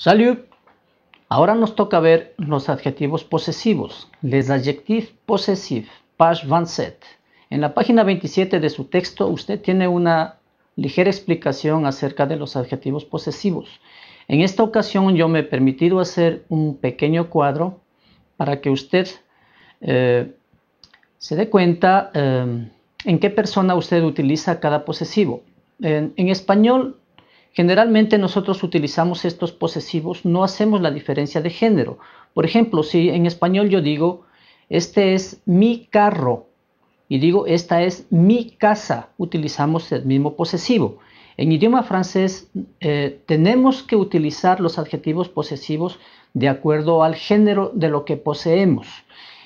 Salud, Ahora nos toca ver los adjetivos posesivos, les adjectifs posesivos. page 27. En la página 27 de su texto usted tiene una ligera explicación acerca de los adjetivos posesivos. En esta ocasión yo me he permitido hacer un pequeño cuadro para que usted eh, se dé cuenta eh, en qué persona usted utiliza cada posesivo. en español Generalmente nosotros utilizamos estos posesivos, no hacemos la diferencia de género. Por ejemplo, si en español yo digo, este es mi carro y digo, esta es mi casa, utilizamos el mismo posesivo. En idioma francés eh, tenemos que utilizar los adjetivos posesivos de acuerdo al género de lo que poseemos.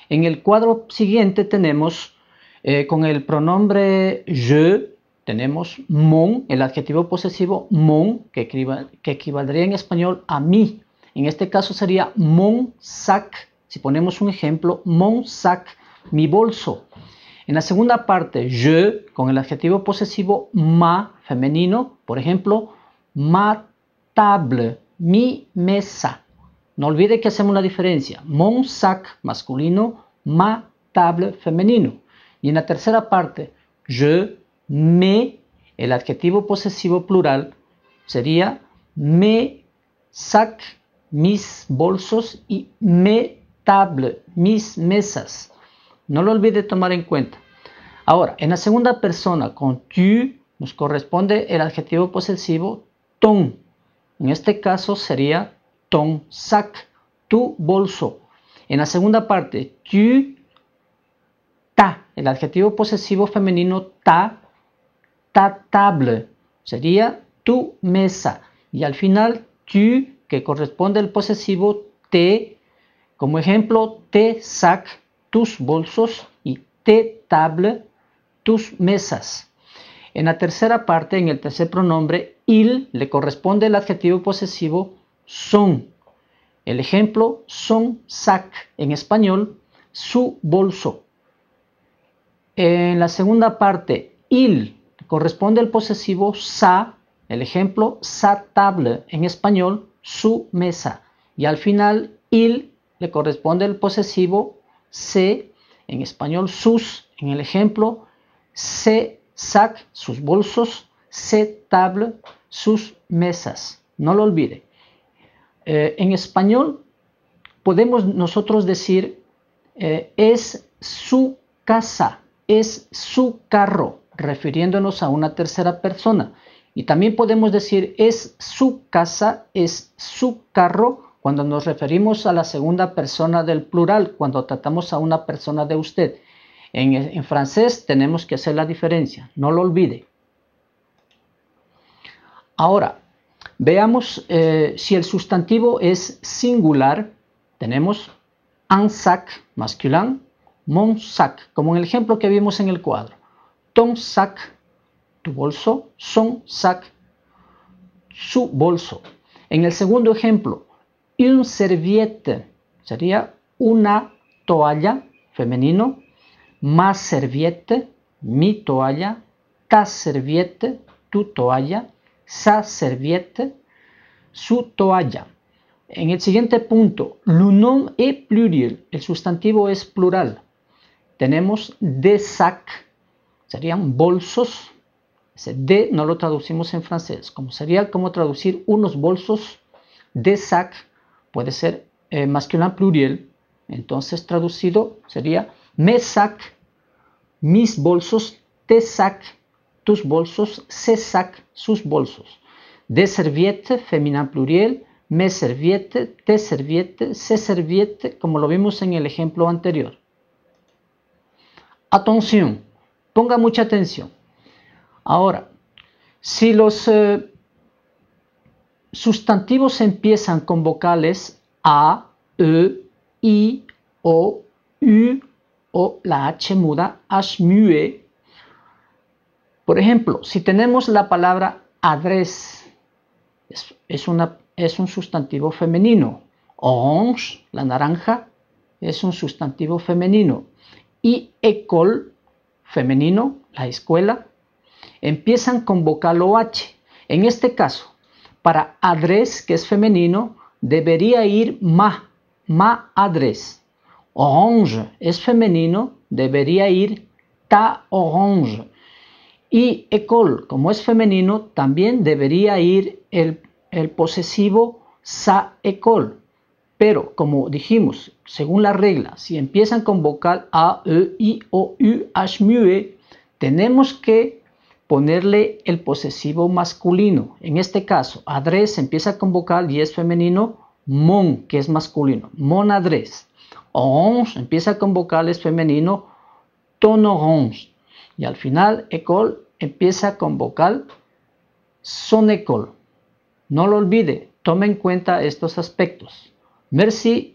En el cuadro siguiente tenemos eh, con el pronombre je tenemos mon, el adjetivo posesivo mon, que, que equivaldría en español a mí. En este caso sería mon sac. Si ponemos un ejemplo, mon sac, mi bolso. En la segunda parte, je, con el adjetivo posesivo ma, femenino, por ejemplo, ma table, mi mesa. No olvide que hacemos la diferencia. Mon sac masculino, ma table femenino. Y en la tercera parte, je, me, el adjetivo posesivo plural sería me sac mis bolsos y me table mis mesas. No lo olvide tomar en cuenta. Ahora, en la segunda persona con tu nos corresponde el adjetivo posesivo ton. En este caso sería ton sac, tu bolso. En la segunda parte, tu ta, el adjetivo posesivo femenino ta ta table sería tu mesa. Y al final, tu, que corresponde al posesivo te, como ejemplo, te sac, tus bolsos, y te table, tus mesas. En la tercera parte, en el tercer pronombre, il, le corresponde el adjetivo posesivo son. El ejemplo, son sac, en español, su bolso. En la segunda parte, il, corresponde al posesivo sa, el ejemplo, sa table, en español, su mesa. Y al final, il, le corresponde el posesivo se, en español, sus, en el ejemplo, se sac, sus bolsos, se table, sus mesas. No lo olvide. Eh, en español, podemos nosotros decir, eh, es su casa, es su carro refiriéndonos a una tercera persona. Y también podemos decir es su casa, es su carro, cuando nos referimos a la segunda persona del plural, cuando tratamos a una persona de usted. En, francés tenemos que hacer la diferencia, no lo olvide. Ahora, veamos eh, si el sustantivo es singular. Tenemos un sac masculin, mon sac, como en el ejemplo que vimos en el cuadro ton sac, tu bolso, son sac, su bolso. En el segundo ejemplo, un serviette sería una toalla femenino, más serviette, mi toalla, ta serviette, tu toalla, sa serviette, su toalla. En el siguiente punto, lunón y pluriel, el sustantivo es plural. Tenemos de sac, serían bolsos. Ese de no lo traducimos en francés. Como sería como traducir unos bolsos de sac, puede ser eh, masculin pluriel. Entonces traducido sería me sac, mis bolsos, te sac, tus bolsos, se sac, sus bolsos. De serviette, feminin pluriel, me serviette, te serviette, se serviette, como lo vimos en el ejemplo anterior. Atención, Ponga mucha atención. Ahora, si los eh, sustantivos empiezan con vocales A, E, I, O, U o la H muda, H mue. Por ejemplo, si tenemos la palabra adres, es, es un sustantivo femenino. Orange, la naranja, es un sustantivo femenino. Y ecol femenino, la escuela, empiezan con vocal h. En este caso, para adres, que es femenino, debería ir ma, ma adres. Orange es femenino, debería ir ta orange. Y école, como es femenino, también debería ir el, posesivo sa école. Pero, como dijimos, según la regla, si empiezan con vocal A, E, I, O, U, H, M, E, tenemos que ponerle el posesivo masculino. En este caso, adres empieza con vocal y es femenino, mon, que es masculino, mon adres. Ons empieza con vocal, es femenino, tono orange. Y al final, école empieza con vocal, son école. No lo olvide, tome en cuenta estos aspectos. Merci.